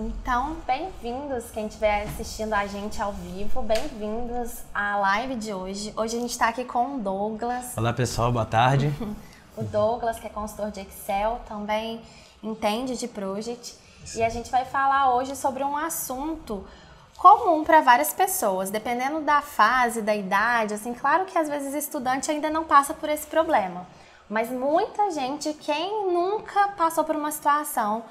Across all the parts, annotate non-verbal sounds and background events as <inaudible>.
Então, bem-vindos quem estiver assistindo a gente ao vivo, bem-vindos à live de hoje. Hoje a gente está aqui com o Douglas. Olá pessoal, boa tarde. <laughs> o Douglas, que é consultor de Excel, também entende de Project. E a gente vai falar hoje sobre um assunto comum para várias pessoas, dependendo da fase, da idade, assim, claro que às vezes estudante ainda não passa por esse problema, mas muita gente, quem nunca passou por uma situação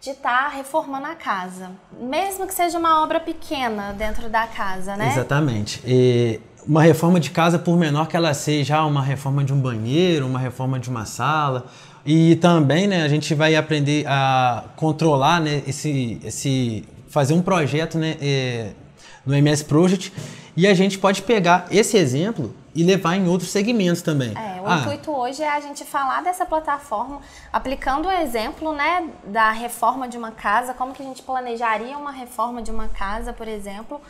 de estar tá reformando a casa, mesmo que seja uma obra pequena dentro da casa, né? Exatamente. E uma reforma de casa, por menor que ela seja, ah, uma reforma de um banheiro, uma reforma de uma sala, e também, né, a gente vai aprender a controlar, né, esse, esse fazer um projeto, né, eh, no MS Project, e a gente pode pegar esse exemplo e levar em outros segmentos também. É, o ah. intuito hoje é a gente falar dessa plataforma, aplicando o exemplo né, da reforma de uma casa, como que a gente planejaria uma reforma de uma casa, por exemplo.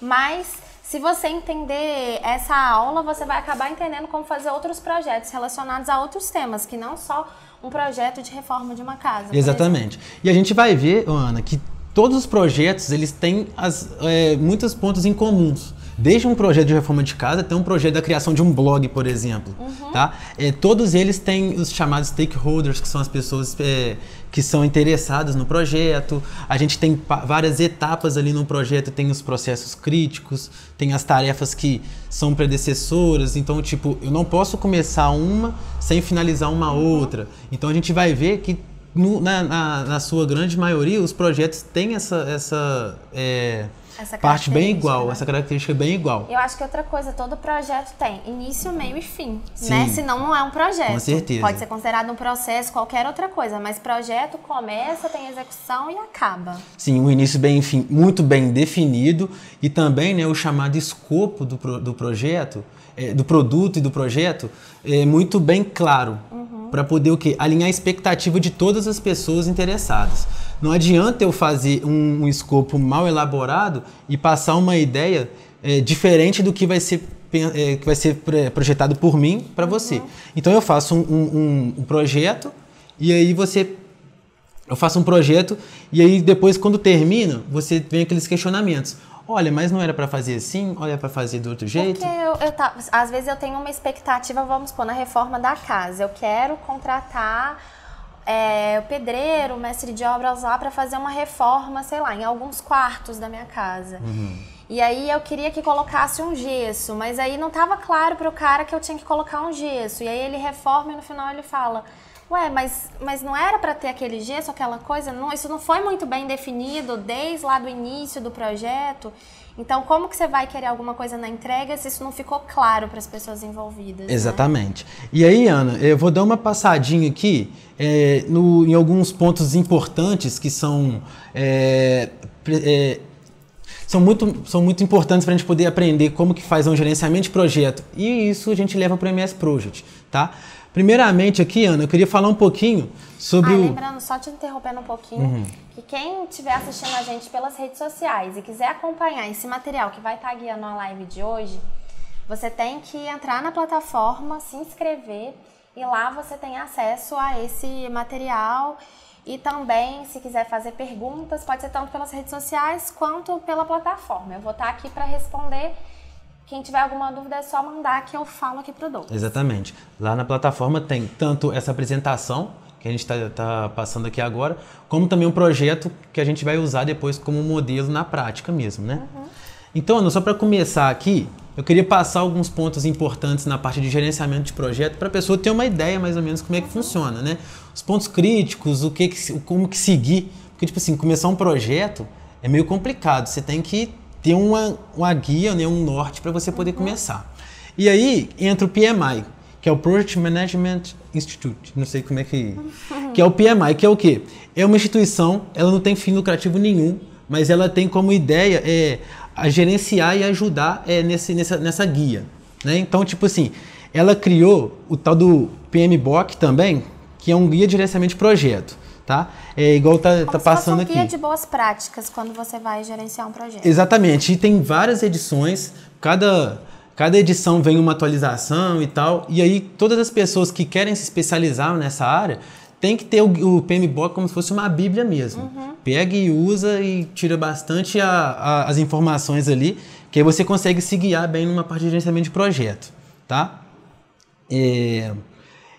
Mas se você entender essa aula, você vai acabar entendendo como fazer outros projetos relacionados a outros temas, que não só um projeto de reforma de uma casa. Exatamente. E a gente vai ver, Ana, que todos os projetos eles têm as, é, muitos pontos em comuns. Desde um projeto de reforma de casa até um projeto da criação de um blog, por exemplo. Uhum. Tá? É, todos eles têm os chamados stakeholders, que são as pessoas é, que são interessadas no projeto. A gente tem várias etapas ali no projeto, tem os processos críticos, tem as tarefas que são predecessoras. Então, tipo, eu não posso começar uma sem finalizar uma uhum. outra. Então, a gente vai ver que no, na, na, na, sua grande maioria, os projetos têm essa, essa é, parte bem igual, né? essa característica é bem igual. Eu acho que outra coisa, todo projeto tem início, meio e fim, né? Sim. né? Senão não é um projeto. Com certeza. Pode ser considerado um processo, qualquer outra coisa, mas projeto começa, tem execução e acaba. Sim, um início bem, fim, muito bem definido e também né, o chamado escopo do, pro, do projeto, é, do produto e do projeto, é muito bem claro. Uhum. Para poder o quê? Alinhar a expectativa de todas as pessoas interessadas. Não adianta eu fazer um, um escopo mal elaborado e passar uma ideia é, diferente do que vai ser é, que vai ser é, projetado por mim para você. Uhum. Então eu faço um, um, um projeto e aí você eu faço um projeto e aí depois quando termino você vem aqueles questionamentos olha, mas não era para fazer assim, olha para fazer do outro jeito. Porque eu, eu tá, às vezes eu tenho uma expectativa, vamos pôr, na reforma da casa. Eu quero contratar é, o pedreiro, o mestre de obras lá para fazer uma reforma, sei lá, em alguns quartos da minha casa. Uhum. E aí eu queria que colocasse um gesso, mas aí não estava claro para o cara que eu tinha que colocar um gesso. E aí ele reforma e no final ele fala: Ué, mas, mas não era para ter aquele gesso, aquela coisa? Não, isso não foi muito bem definido desde lá do início do projeto. Então, como que você vai querer alguma coisa na entrega se isso não ficou claro para as pessoas envolvidas? Né? Exatamente. Né? E aí, Ana, eu vou dar uma passadinha aqui é, no, em alguns pontos importantes que são. É, é, são muito, são muito importantes para a gente poder aprender como que faz um gerenciamento de projeto. E isso a gente leva para o MS Project, tá? Primeiramente aqui, Ana, eu queria falar um pouquinho Sobre ah, o... lembrando, só te interrompendo um pouquinho, uhum. que quem estiver assistindo a gente pelas redes sociais e quiser acompanhar esse material que vai estar tá guiando a live de hoje, você tem que entrar na plataforma, se inscrever e lá você tem acesso a esse material. E também, se quiser fazer perguntas, pode ser tanto pelas redes sociais quanto pela plataforma. Eu vou estar tá aqui para responder. Quem tiver alguma dúvida é só mandar que eu falo aqui para o Exatamente. Lá na plataforma tem tanto essa apresentação que a gente está tá passando aqui agora, como também um projeto que a gente vai usar depois como modelo na prática mesmo, né? Uhum. Então, Ana, só para começar aqui, eu queria passar alguns pontos importantes na parte de gerenciamento de projeto para a pessoa ter uma ideia mais ou menos como é que uhum. funciona, né? Os pontos críticos, o que, como que seguir, porque tipo assim, começar um projeto é meio complicado. Você tem que ter uma, uma guia, né, um norte para você poder uhum. começar. E aí entra o PMI, que é o Project Management Institute, não sei como é que, que é o PMI, que é o quê? É uma instituição, ela não tem fim lucrativo nenhum, mas ela tem como ideia é, a gerenciar e ajudar é, nesse, nessa, nessa guia. Né? Então, tipo assim, ela criou o tal do PMBOK também, que é um guia de gerenciamento de projeto. Tá? É igual tá, passando tá passando um guia de boas práticas quando você vai gerenciar um projeto. Exatamente. E tem várias edições. Cada Cada edição vem uma atualização e tal. E aí todas as pessoas que querem se especializar nessa área tem que ter o, PMBOK como se fosse uma bíblia mesmo. Uhum. Pega e usa e tira bastante a, a, as informações ali, que aí você consegue se guiar bem numa parte de gerenciamento de projeto, tá? É...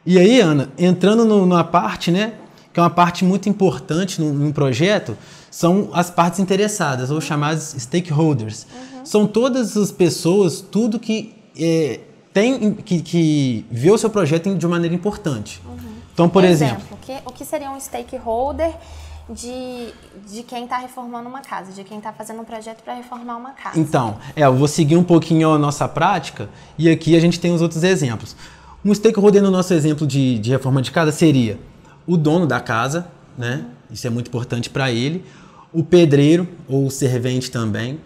E aí, Ana, entrando no, numa parte, né, que é uma parte muito importante num, num projeto, são as partes interessadas, ou chamadas stakeholders. Uhum são todas as pessoas, tudo que é, tem que, que vê o seu projeto de maneira importante. Uhum. Então, por exemplo, exemplo que, o que seria um stakeholder de, de quem está reformando uma casa, de quem está fazendo um projeto para reformar uma casa? Então, é, eu vou seguir um pouquinho a nossa prática e aqui a gente tem os outros exemplos. Um stakeholder no nosso exemplo de, de reforma de casa seria o dono da casa, né? Uhum. Isso é muito importante para ele. O pedreiro ou o servente também,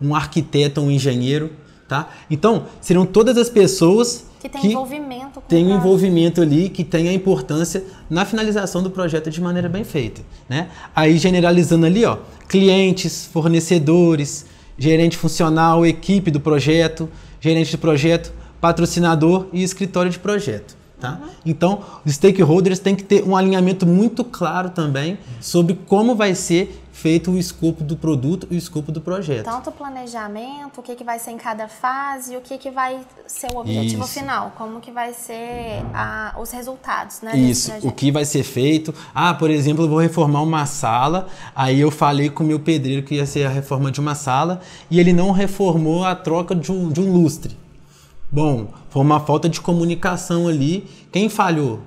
um arquiteto, um engenheiro, tá? Então, serão todas as pessoas que têm envolvimento, com tem envolvimento ali, que tem a importância na finalização do projeto de maneira bem feita, né? Aí generalizando ali, ó, clientes, fornecedores, gerente funcional, equipe do projeto, gerente de projeto, patrocinador e escritório de projeto. Tá? Uhum. Então, os stakeholders têm que ter um alinhamento muito claro também sobre como vai ser feito o escopo do produto e o escopo do projeto. Tanto o planejamento, o que, que vai ser em cada fase, o que, que vai ser o objetivo Isso. final, como que vai ser a, os resultados, né? Isso, o que vai ser feito. Ah, por exemplo, eu vou reformar uma sala, aí eu falei com o meu pedreiro que ia ser a reforma de uma sala e ele não reformou a troca de um, de um lustre. Bom, foi uma falta de comunicação ali. Quem falhou?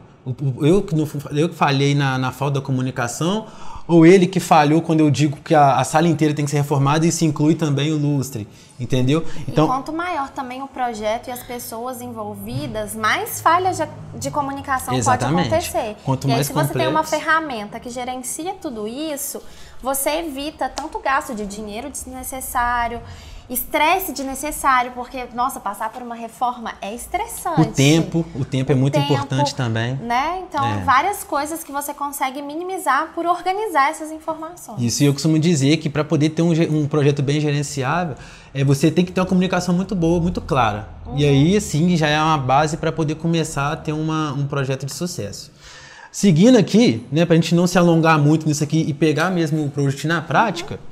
Eu que, não, eu que falhei na, na falta da comunicação ou ele que falhou quando eu digo que a, a, sala inteira tem que ser reformada e se inclui também o lustre, entendeu? Então, e quanto maior também o projeto e as pessoas envolvidas, mais falhas de, de comunicação exatamente. pode acontecer. Quanto e mais aí, se complexo, você tem uma ferramenta que gerencia tudo isso, você evita tanto gasto de dinheiro desnecessário, Estresse desnecessário, porque, nossa, passar por uma reforma é estressante. O tempo, o tempo é o é muito tempo, importante também. Né? Então, é. várias coisas que você consegue minimizar por organizar essas informações. Isso, e eu costumo dizer que para poder ter um, um projeto bem gerenciável, é, você tem que ter uma comunicação muito boa, muito clara. Uhum. E aí, sim, já é uma base para poder começar a ter uma, um projeto de sucesso. Seguindo aqui, né, para a gente não se alongar muito nisso aqui e pegar mesmo o projeto na prática, uhum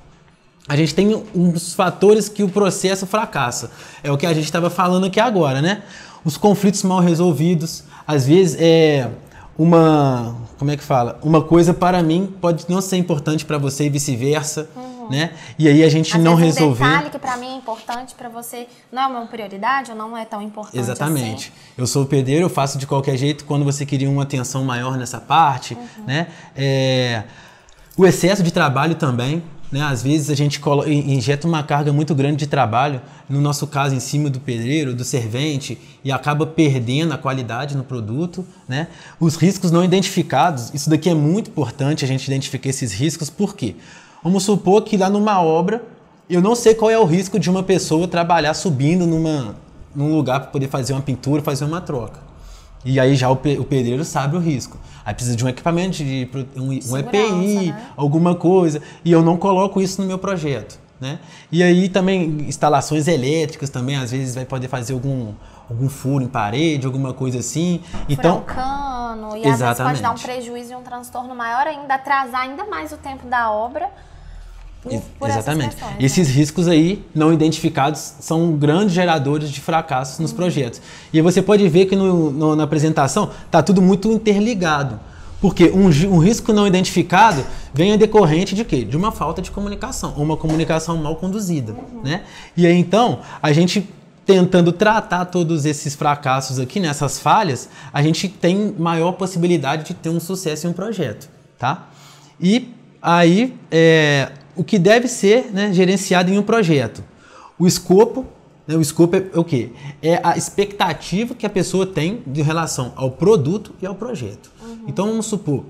a gente tem uns fatores que o processo fracassa. É o que a gente estava falando aqui agora, né? Os conflitos mal resolvidos, às vezes é uma, como é que fala? Uma coisa para mim pode não ser importante para você e vice-versa. Uhum. Né? E aí a gente às não vezes resolver. Um detalhe que para mim é importante para você não é uma prioridade ou não é tão importante. Assim? Exatamente. Assim. Eu sou o pedreiro, eu faço de qualquer jeito quando você queria uma atenção maior nessa parte, uhum. né? É... O excesso de trabalho também, né? Às vezes a gente injeta uma carga muito grande de trabalho, no nosso caso em cima do pedreiro, do servente, e acaba perdendo a qualidade no produto. Né? Os riscos não identificados, isso daqui é muito importante a gente identificar esses riscos, por quê? Vamos supor que lá numa obra, eu não sei qual é o risco de uma pessoa trabalhar subindo numa, num lugar para poder fazer uma pintura, fazer uma troca. E aí já o, pe o pedreiro sabe o risco. Aí precisa de um equipamento, de um, um EPI, né? alguma coisa. E eu não coloco isso no meu projeto. Né? E aí também instalações elétricas também, às vezes vai poder fazer algum, algum furo em parede, alguma coisa assim. então, um cano, e exatamente. às vezes pode dar um prejuízo e um transtorno maior ainda, atrasar ainda mais o tempo da obra por, Exatamente. Esses né? riscos aí não identificados são grandes geradores de fracassos nos uhum. projetos. E você pode ver que no, no, na apresentação está tudo muito interligado. Porque um, um, risco não identificado vem a decorrente de quê? De uma falta de comunicação, uma comunicação mal conduzida. Uhum. Né? E aí então, a gente tentando tratar todos esses fracassos aqui, nessas falhas, a gente tem maior possibilidade de ter um sucesso em um projeto. Tá? E aí, é, o que deve ser né, gerenciado em um projeto. O escopo, né, o escopo é, é o que? É a expectativa que a pessoa tem de relação ao produto e ao projeto. Uhum. Então vamos supor,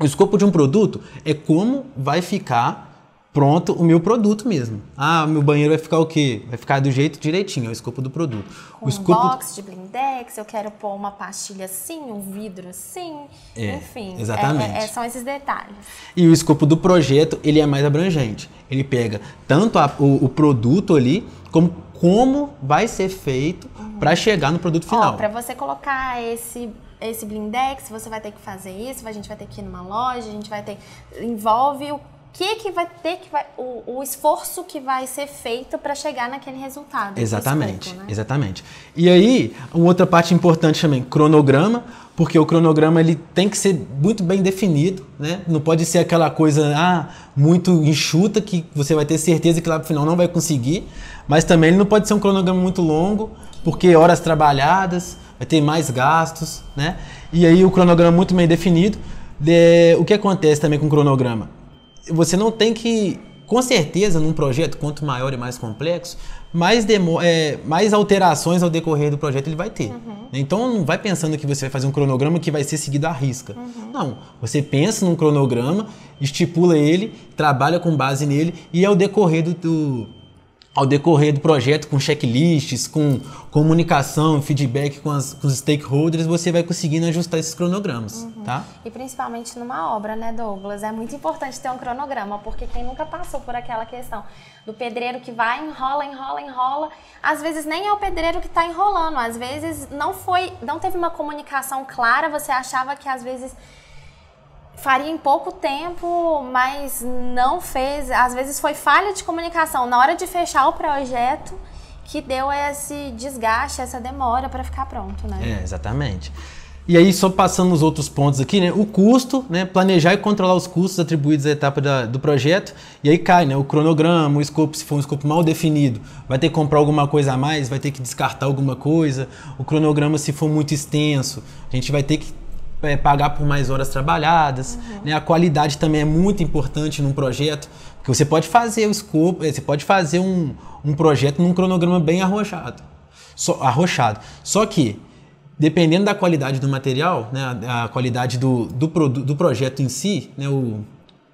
o escopo de um produto é como vai ficar pronto o meu produto mesmo. Ah, meu banheiro vai ficar o quê? Vai ficar do jeito direitinho, é o escopo do produto. Com o escopo... um box de blindex, eu quero pôr uma pastilha assim, um vidro assim, é, enfim. É, exatamente. É, é, são esses detalhes. E o escopo do projeto, ele é mais abrangente. Ele pega tanto a, o, o produto ali, como como vai ser feito uhum. para chegar no produto final. Para você colocar esse esse blindex, você vai ter que fazer isso, a gente vai ter que ir numa loja, a gente vai ter envolve o que, que vai ter que vai, o, o esforço que vai ser feito para chegar naquele resultado. Exatamente, né? exatamente. E aí, outra parte importante também, cronograma, porque o cronograma ele tem que ser muito bem definido, né? Não pode ser aquela coisa ah, muito enxuta que você vai ter certeza que lá no final não vai conseguir, mas também ele não pode ser um cronograma muito longo, porque horas trabalhadas, vai ter mais gastos, né? E aí o cronograma muito bem definido. De, é, o que acontece também com o cronograma? você não tem que, com certeza, num projeto, quanto maior e mais complexo, mais, demo, é, mais alterações ao decorrer do projeto ele vai ter. Uhum. Então não vai pensando que você vai fazer um cronograma que vai ser seguido à risca. Uhum. Não. Você pensa num cronograma, estipula ele, trabalha com base nele e ao decorrer do, do ao decorrer do projeto, com checklists, com comunicação, feedback com, as, com os stakeholders, você vai conseguindo ajustar esses cronogramas, uhum. tá? E principalmente numa obra, né, Douglas? É muito importante ter um cronograma, porque quem nunca passou por aquela questão do pedreiro que vai, enrola, enrola, enrola, às vezes nem é o pedreiro que está enrolando, às vezes não foi, não teve uma comunicação clara, você achava que às vezes faria em pouco tempo, mas não fez. Às vezes foi falha de comunicação na hora de fechar o projeto que deu esse desgaste, essa demora para ficar pronto, né? É, exatamente. E aí, só passando os outros pontos aqui, né? O custo, né? Planejar e controlar os custos atribuídos à etapa da, do projeto. E aí cai, né? O cronograma, o escopo, se for um escopo mal definido, vai ter que comprar alguma coisa a mais, vai ter que descartar alguma coisa. O cronograma, se for muito extenso, a gente vai ter que é, pagar por mais horas trabalhadas. Uhum. Né? A qualidade também é muito importante num projeto, porque você pode fazer o escopo, é, você pode fazer um, um projeto num cronograma bem arrochado. Só, arrochado. Só que, dependendo da qualidade do material, né, a, a qualidade do, do, pro, do projeto em si, né, o,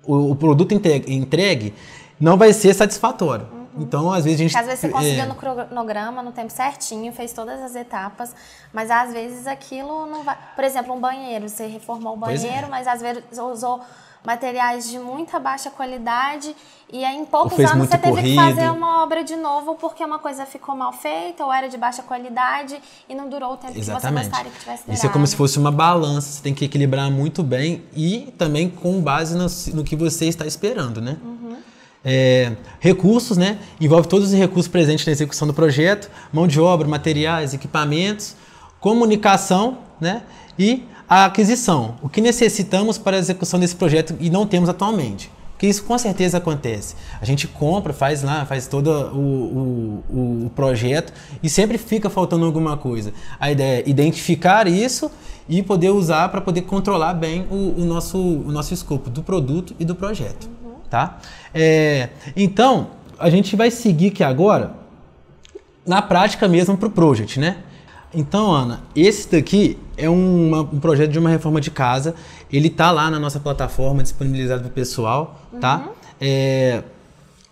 o, o produto entregue, entregue, não vai ser satisfatório. Uhum. Então, às vezes a gente. às vezes você é. conseguiu é... no cronograma, no tempo certinho, fez todas as etapas, mas às vezes aquilo não vai. Por exemplo, um banheiro, você reformou o é. banheiro, é. mas às vezes usou materiais de muita baixa qualidade e aí, em poucos anos você teve corrido. que fazer uma obra de novo porque uma coisa ficou mal feita ou era de baixa qualidade e não durou o tempo Exatamente. que você gostaria que tivesse Isso é como se fosse uma balança, você tem que equilibrar muito bem e também com base no, no que você está esperando, né? Uhum é, recursos, né? envolve todos os recursos presentes na execução do projeto, mão de obra, materiais, equipamentos, comunicação né? e a aquisição, o que necessitamos para a execução desse projeto e não temos atualmente. Porque isso com certeza acontece. A gente compra, faz lá, faz todo o, o, o projeto e sempre fica faltando alguma coisa. A ideia é identificar isso e poder usar para poder controlar bem o, o, nosso, o nosso escopo do produto e do projeto tá? É, então, a gente vai seguir aqui agora na prática mesmo para o project, né? Então, Ana, esse daqui é um, uma, um, projeto de uma reforma de casa. Ele tá lá na nossa plataforma disponibilizado para o pessoal, tá? uhum. tá? É,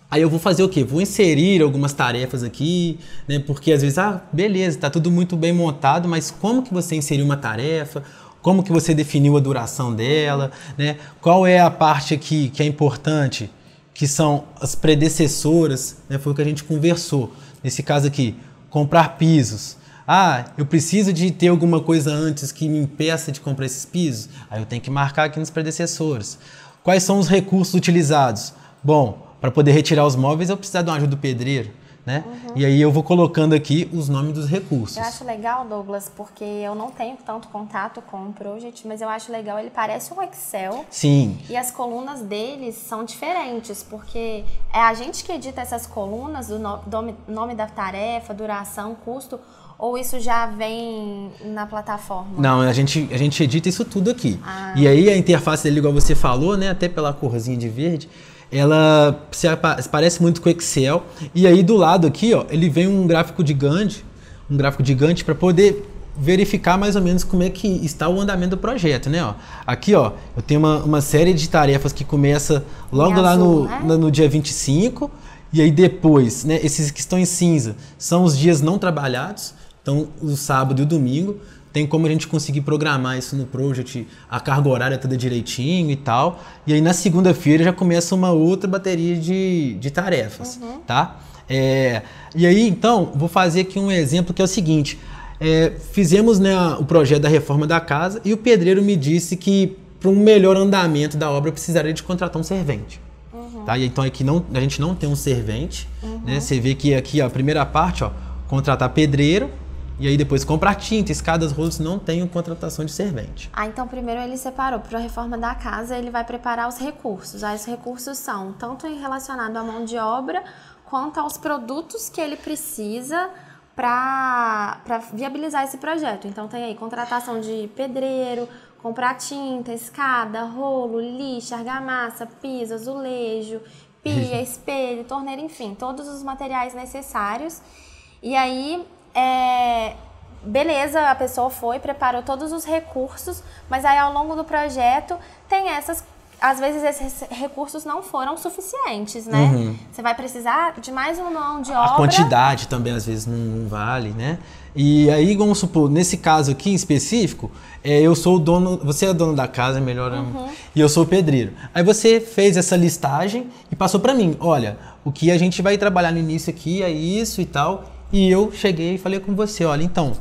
Aí eu vou fazer o quê? Vou inserir algumas tarefas aqui, né? Porque às vezes, ah, beleza, tá tudo muito bem montado, mas como que você inserir uma tarefa? Como que você definiu a duração dela, né? Qual é a parte que, que é importante, que são as predecessoras, né? Foi o que a gente conversou. Nesse caso aqui, comprar pisos. Ah, eu preciso de ter alguma coisa antes que me impeça de comprar esses pisos? Aí eu tenho que marcar aqui nos predecessores. Quais são os recursos utilizados? Bom, para poder retirar os móveis eu preciso de uma ajuda do pedreiro né? Uhum. E aí eu vou colocando aqui os nomes dos recursos. Eu acho legal, Douglas, porque eu não tenho tanto contato com o Project, mas eu acho legal, ele parece um Excel. Sim. E as colunas deles são diferentes, porque é a gente que edita essas colunas o nome, nome da tarefa, duração, custo, ou isso já vem na plataforma? Não, a gente, a gente edita isso tudo aqui. Ah. E aí a interface dele, igual você falou, né? Até pela corzinha de verde, ela se, parece muito com Excel. E aí do lado aqui, ó, ele vem um gráfico de Gantt, um gráfico de Gantt para poder verificar mais ou menos como é que está o andamento do projeto, né? Ó, aqui, ó, eu tenho uma, uma série de tarefas que começa logo é lá azul, no, né? no, no dia 25, e aí depois, né, esses que estão em cinza são os dias não trabalhados, então o sábado e o domingo tem como a gente conseguir programar isso no project, a carga horária toda direitinho e tal. E aí na segunda-feira já começa uma outra bateria de, de tarefas, uhum. tá? É, e aí então, vou fazer aqui um exemplo que é o seguinte. É, fizemos né, o projeto da reforma da casa e o pedreiro me disse que para um melhor andamento da obra precisaria de contratar um servente. Uhum. Tá? E, então aqui não, a gente não tem um servente. Né? Uhum. Né? Você vê que aqui ó, a primeira parte, ó, contratar pedreiro, e aí depois comprar tinta, escadas, rolos, não tenho contratação de servente. Ah, então primeiro ele separou para a reforma da casa, ele vai preparar os recursos. Ah, os recursos são tanto em relacionado à mão de obra quanto aos produtos que ele precisa para viabilizar esse projeto. Então tem aí contratação de pedreiro, comprar tinta, escada, rolo, lixo, argamassa, piso, azulejo, pia, <laughs> espelho, torneira, enfim, todos os materiais necessários. E aí é, beleza, a pessoa foi, preparou todos os recursos, mas aí ao longo do projeto tem essas às vezes esses recursos não foram suficientes, né? Uhum. Você vai precisar de mais um mão de obra. A quantidade também às vezes não, não vale, né? E aí, vamos supor, nesse caso aqui em específico, é, eu sou o dono, você é o dono da casa, melhor, uhum. e eu sou o pedreiro. Aí você fez essa listagem e passou para mim, olha, o que a gente vai trabalhar no início aqui é isso e tal. E eu cheguei e falei com você, olha, então,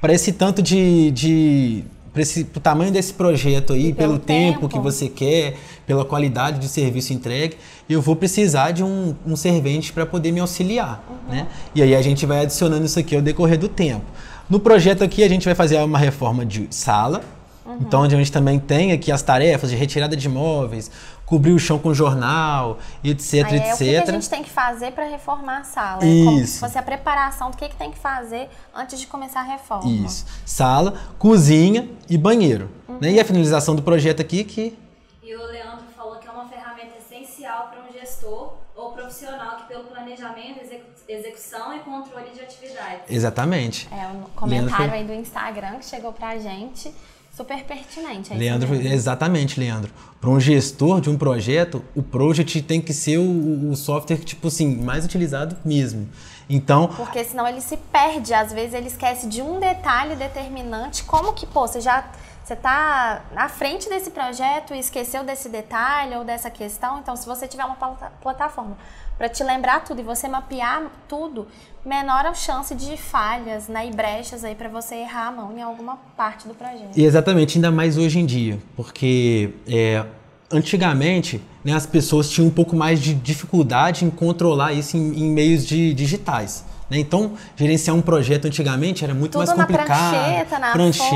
para esse tanto de, de para o tamanho desse projeto aí, pelo, pelo tempo, tempo, que você quer, pela qualidade de serviço entregue, eu vou precisar de um, um servente para poder me auxiliar. Uhum. Né? E aí a gente vai adicionando isso aqui ao decorrer do tempo. No projeto aqui, a gente vai fazer uma reforma de sala, Uhum. Então, onde a gente também tem aqui as tarefas de retirada de imóveis, cobrir o chão com jornal, etc, Aí é O que, que, a gente tem que fazer para reformar a sala? É Isso. como se fosse a preparação do que, que tem que fazer antes de começar a reforma. Isso. Sala, cozinha e banheiro. Uhum. Né? E a uhum. finalização do projeto aqui que... E o Leandro falou que é uma ferramenta essencial para um gestor ou profissional que pelo planejamento, execução e controle de atividades. Exatamente. É, um comentário Leandro... aí do Instagram que chegou para a gente super pertinente. É Leandro, né? exatamente, Leandro. Para um gestor de um projeto, o project tem que ser o, o, software tipo assim mais utilizado mesmo. Então, porque senão ele se perde, às vezes ele esquece de um detalhe determinante, como que, pô, você já você está na frente desse projeto e esqueceu desse detalhe ou dessa questão. Então, se você tiver uma plataforma para te lembrar tudo e você mapear tudo, menor a chance de falhas né, e brechas aí para você errar a mão em alguma parte do projeto. E exatamente, ainda mais hoje em dia, porque é, antigamente né, as pessoas tinham um pouco mais de dificuldade em controlar isso em, em meios de, digitais. Né? Então, gerenciar um projeto antigamente era muito Tudo mais complicado. Na prancheta, na prancheta,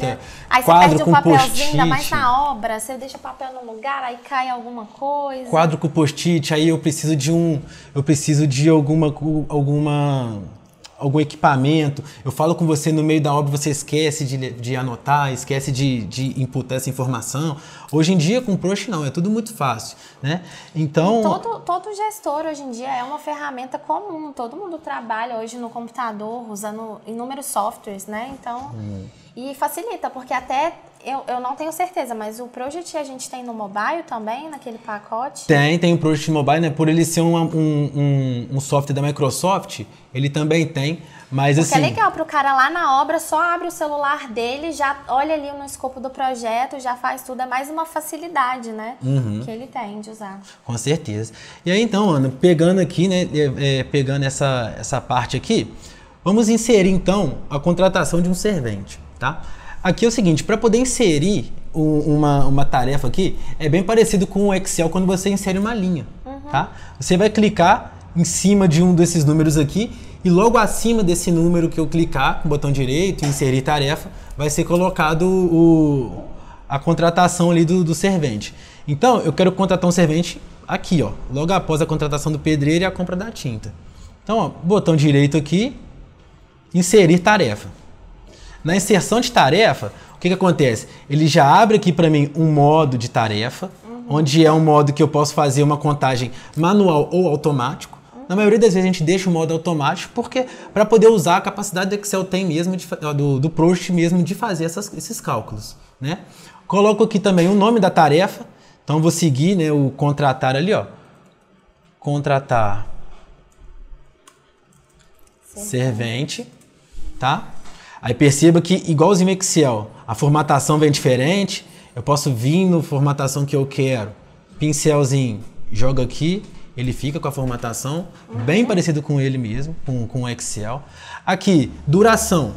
folha. Aí você perde o papelzinho, ainda mais na obra, você deixa o papel no lugar, aí cai alguma coisa. Quadro com post-it, aí eu preciso de um. Eu preciso de alguma. alguma algum equipamento, eu falo com você no meio da obra, você esquece de, de anotar, esquece de, de imputar essa informação. Hoje em dia, com o Proxy, não, é tudo muito fácil, né? Então... Todo, todo gestor, hoje em dia, é uma ferramenta comum. Todo mundo trabalha hoje no computador, usando inúmeros softwares, né? Então... Hum. E facilita, porque até eu, eu não tenho certeza, mas o Project a gente tem no mobile também, naquele pacote? Tem, tem o Project Mobile, né? Por ele ser um, um, um, um software da Microsoft, ele também tem. Mas Porque é assim. é legal para o cara lá na obra, só abre o celular dele, já olha ali no escopo do projeto, já faz tudo. É mais uma facilidade, né? Uhum. Que ele tem de usar. Com certeza. E aí então, Ana, pegando aqui, né? É, é, pegando essa, essa parte aqui, vamos inserir então a contratação de um servente, tá? Aqui é o seguinte, para poder inserir um, uma, uma tarefa aqui, é bem parecido com o Excel quando você insere uma linha, uhum. tá? Você vai clicar em cima de um desses números aqui e logo acima desse número que eu clicar com o botão direito, inserir tarefa, vai ser colocado o, a contratação ali do, do servente. Então, eu quero contratar um servente aqui, ó, logo após a contratação do pedreiro e a compra da tinta. Então, ó, botão direito aqui, inserir tarefa. Na inserção de tarefa, o que, que acontece? Ele já abre aqui para mim um modo de tarefa, uhum. onde é um modo que eu posso fazer uma contagem manual ou automático. Na maioria das vezes a gente deixa o modo automático porque para poder usar a capacidade do Excel tem mesmo de, do, do mesmo de fazer essas, esses cálculos, né? Coloco aqui também o nome da tarefa, então vou seguir né, o contratar ali, ó. Contratar servente, tá? Aí perceba que, igualzinho Excel, a formatação vem diferente, eu posso vir no formatação que eu quero. Pincelzinho, joga aqui, ele fica com a formatação bem uhum. parecido com ele mesmo, com, com o Excel. Aqui, duração.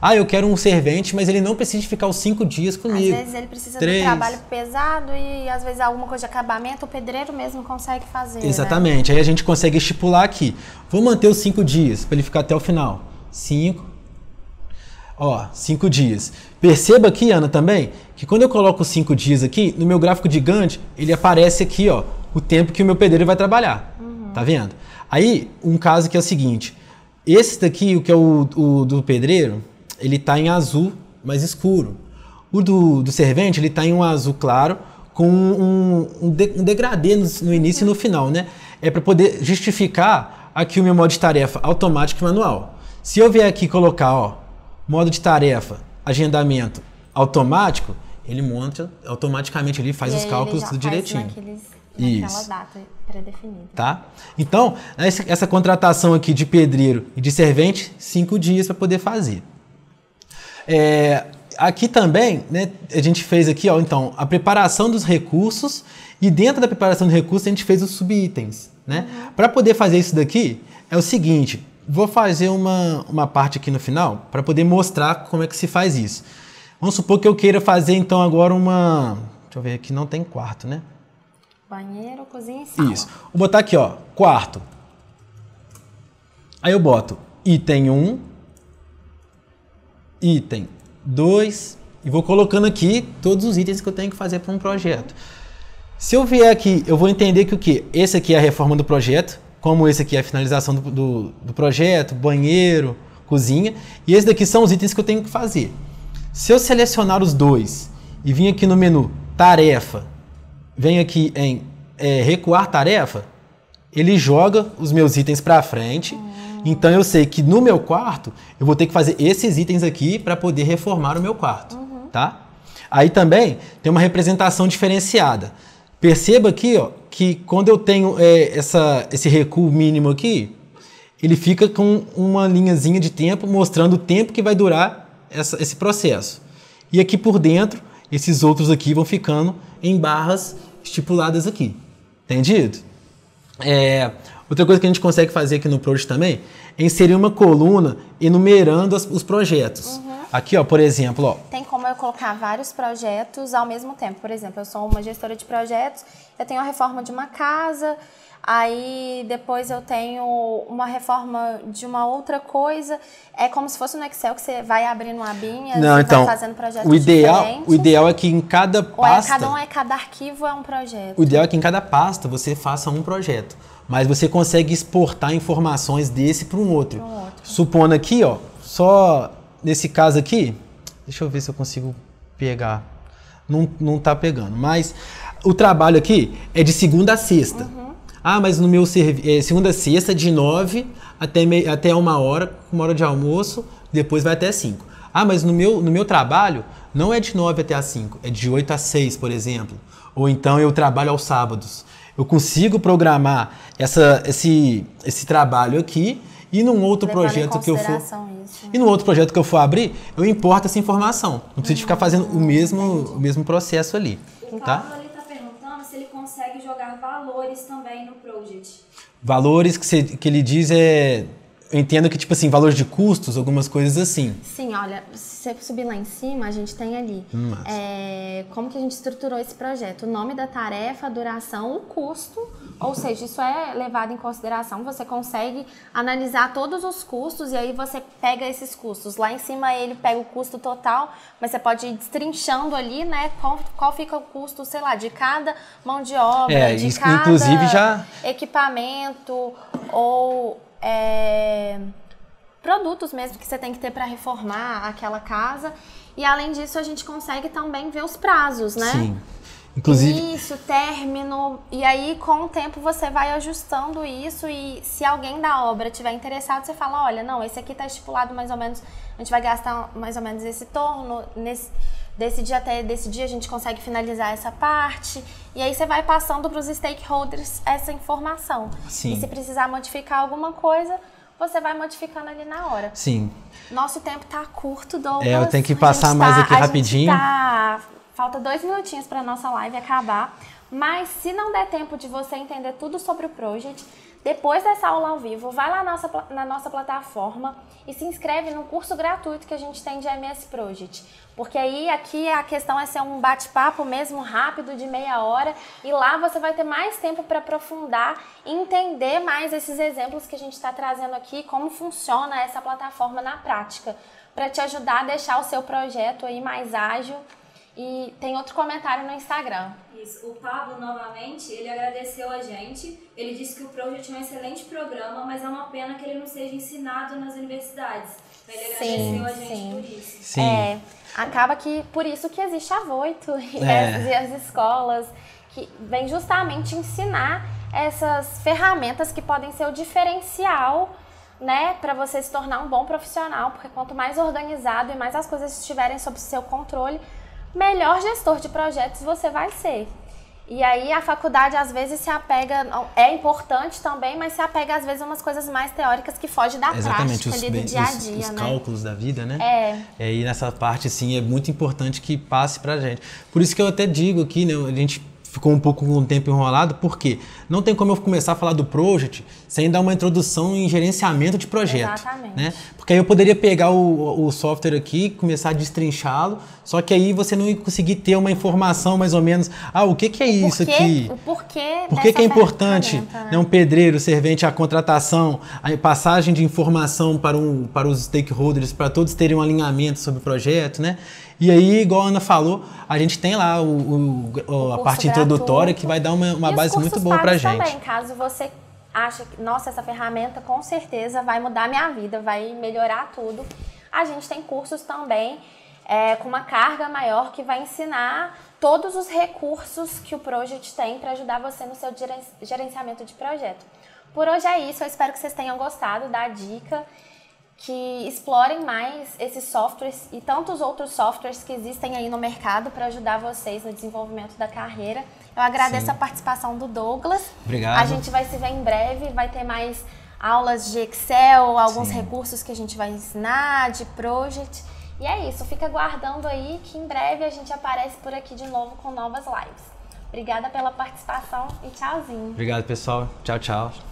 Ah, eu quero um servente, mas ele não precisa ficar os cinco dias comigo. Às vezes ele precisa Três. de um trabalho pesado e às vezes alguma coisa de acabamento, o pedreiro mesmo consegue fazer. Né? Exatamente, né? aí a gente consegue estipular aqui. Vou manter os cinco dias para ele ficar até o final. Cinco, Ó, cinco dias. Perceba aqui, Ana, também, que quando eu coloco cinco dias aqui, no meu gráfico gigante, ele aparece aqui, ó, o tempo que o meu pedreiro vai trabalhar. Uhum. Tá vendo? Aí, um caso que é o seguinte. Esse daqui, o que é o, o do pedreiro, ele tá em azul mais escuro. O do, do servente, ele tá em um azul claro com um, um, de, um degradê no, no início e no final, né? É para poder justificar aqui o meu modo de tarefa automático e manual. Se eu vier aqui colocar, ó, modo de tarefa, agendamento automático, ele monta automaticamente ali, faz e os cálculos direitinho. Naqueles, Isso. data pré-definida. Tá? Então, essa, contratação aqui de pedreiro e de servente, cinco dias para poder fazer. É, aqui também, né, a gente fez aqui, ó, então, a preparação dos recursos e dentro da preparação de recursos a gente fez os subitens, né? Uhum. Para poder fazer isso daqui é o seguinte, Vou fazer uma, uma parte aqui no final para poder mostrar como é que se faz isso. Vamos supor que eu queira fazer então agora uma. Deixa eu ver aqui, não tem quarto, né? Banheiro, cozinha e sala. Isso. Vou botar aqui, ó, quarto. Aí eu boto item 1, item 2 e vou colocando aqui todos os itens que eu tenho que fazer para um projeto. Se eu vier aqui, eu vou entender que o que? Esse aqui é a reforma do projeto, como esse aqui é a finalização do, do, do projeto, banheiro, cozinha. E esse daqui são os itens que eu tenho que fazer. Se eu selecionar os dois e vir aqui no menu tarefa, vem aqui em é, recuar tarefa, ele joga os meus itens para frente. Então eu sei que no meu quarto eu vou ter que fazer esses itens aqui para poder reformar o meu quarto, uhum. tá? Aí também tem uma representação diferenciada. Perceba aqui, ó, que quando eu tenho é, essa, esse recuo mínimo aqui, ele fica com uma linhazinha de tempo mostrando o tempo que vai durar essa, esse processo. E aqui por dentro, esses outros aqui vão ficando em barras estipuladas aqui. Entendido? É, outra coisa que a gente consegue fazer aqui no Project também é inserir uma coluna enumerando as, os projetos. Uhum. Aqui, ó, por exemplo, ó. Tem como eu colocar vários projetos ao mesmo tempo. Por exemplo, eu sou uma gestora de projetos eu tenho a reforma de uma casa, aí depois eu tenho uma reforma de uma outra coisa. É como se fosse no Excel que você vai abrindo abinhas, Não, então, vai fazendo projetos o ideal, diferentes. O ideal é que em cada pasta... Ou é cada um, é cada arquivo é um projeto. O ideal é que em cada pasta você faça um projeto. Mas você consegue exportar informações desse para um outro. outro. Supondo aqui, ó, só nesse caso aqui, deixa eu ver se eu consigo pegar. Não, não tá pegando, mas o trabalho aqui é de segunda a sexta. Uhum. Ah, mas no meu serviço, é, segunda a sexta, de nove até, até uma hora, uma hora de almoço, depois vai até cinco. Ah, mas no meu, no meu trabalho não é de nove até às cinco, é de oito às seis, por exemplo. Ou então eu trabalho aos sábados. Eu consigo programar essa, esse, esse trabalho aqui e num outro Levar projeto que eu for isso, né? e num outro projeto que eu for abrir eu importo essa informação não preciso uhum. ficar fazendo o mesmo o mesmo processo ali então, tá valores também no project. Valores que, você, que ele diz é eu entendo que, tipo assim, valor de custos, algumas coisas assim. Sim, olha, se você subir lá em cima, a gente tem ali hum, é, como que a gente estruturou esse projeto. O nome da tarefa, a duração, o custo, ou seja, isso é levado em consideração. Você consegue analisar todos os custos e aí você pega esses custos. Lá em cima ele pega o custo total, mas você pode ir destrinchando ali, né, qual, qual fica o custo, sei lá, de cada mão de obra, é, de isso, cada inclusive já... equipamento ou é, produtos mesmo que você tem que ter para reformar aquela casa. E além disso, a gente consegue também ver os prazos, né? Sim. Inclusive. Início, término. E aí, com o tempo, você vai ajustando isso. E se alguém da obra tiver interessado, você fala: olha, não, esse aqui está estipulado mais ou menos. A gente vai gastar mais ou menos esse torno. Nesse desse dia até desse dia a gente consegue finalizar essa parte. E aí você vai passando para os stakeholders essa informação. Sim. E se precisar modificar alguma coisa, você vai modificando ali na hora. Sim. Nosso tempo está curto, Douglas. É, eu tenho que passar mais tá, aqui rapidinho. Tá, falta dois minutinhos para nossa live acabar. Mas se não der tempo de você entender tudo sobre o Project, depois dessa aula ao vivo, vai lá nossa, na nossa plataforma e se inscreve no curso gratuito que a gente tem de MS Project. Porque aí aqui a questão é ser um bate-papo mesmo rápido de meia hora e lá você vai ter mais tempo para aprofundar e entender mais esses exemplos que a gente está trazendo aqui, como funciona essa plataforma na prática, para te ajudar a deixar o seu projeto aí mais ágil e tem outro comentário no Instagram. Isso. O Pablo, novamente, ele agradeceu a gente. Ele disse que o Project é um excelente programa, mas é uma pena que ele não seja ensinado nas universidades. Ele sim, agradeceu a gente sim. por isso. Sim. É, acaba que por isso que existe a Voito <laughs> e, é. as, e as escolas, que vem justamente ensinar essas ferramentas que podem ser o diferencial né, para você se tornar um bom profissional, porque quanto mais organizado e mais as coisas estiverem sob seu controle, melhor gestor de projetos você vai ser. E aí a faculdade às vezes se apega, é importante também, mas se apega às vezes a umas coisas mais teóricas que fogem da Exatamente, prática os, ali do dia a dia. Os, os né? cálculos da vida, né? É. é e aí nessa parte, assim, é muito importante que passe pra gente. Por isso que eu até digo aqui, né? A gente ficou um pouco um tempo enrolado, porque não tem como eu começar a falar do project sem dar uma introdução em gerenciamento de projeto. Exatamente. Né? Porque aí eu poderia pegar o, o software aqui, começar a destrinchá-lo, só que aí você não ia conseguir ter uma informação mais ou menos, ah, o que, que é isso Por aqui? O porquê Por que, que é importante né? né? um pedreiro, servente, a contratação, a passagem de informação para, um, para os stakeholders, para todos terem um alinhamento sobre o projeto, né? E aí, igual a Ana falou, a gente tem lá o, o, a parte introdutória que vai dar uma, uma base muito boa para gente. Também, caso você acha que, nossa, essa ferramenta com certeza vai mudar minha vida, vai melhorar tudo. A gente tem cursos também é, com uma carga maior que vai ensinar todos os recursos que o Project tem para ajudar você no seu gerenciamento de projeto. Por hoje é isso, eu espero que vocês tenham gostado da dica que explorem mais esses softwares e tantos outros softwares que existem aí no mercado para ajudar vocês no desenvolvimento da carreira. Eu agradeço Sim. a participação do Douglas. Obrigado. A gente vai se ver em breve, vai ter mais aulas de Excel, alguns Sim. recursos que a gente vai ensinar, de Project. E é isso, fica aguardando aí que em breve a gente aparece por aqui de novo com novas lives. Obrigada pela participação e tchauzinho. Obrigado, pessoal. Tchau, tchau.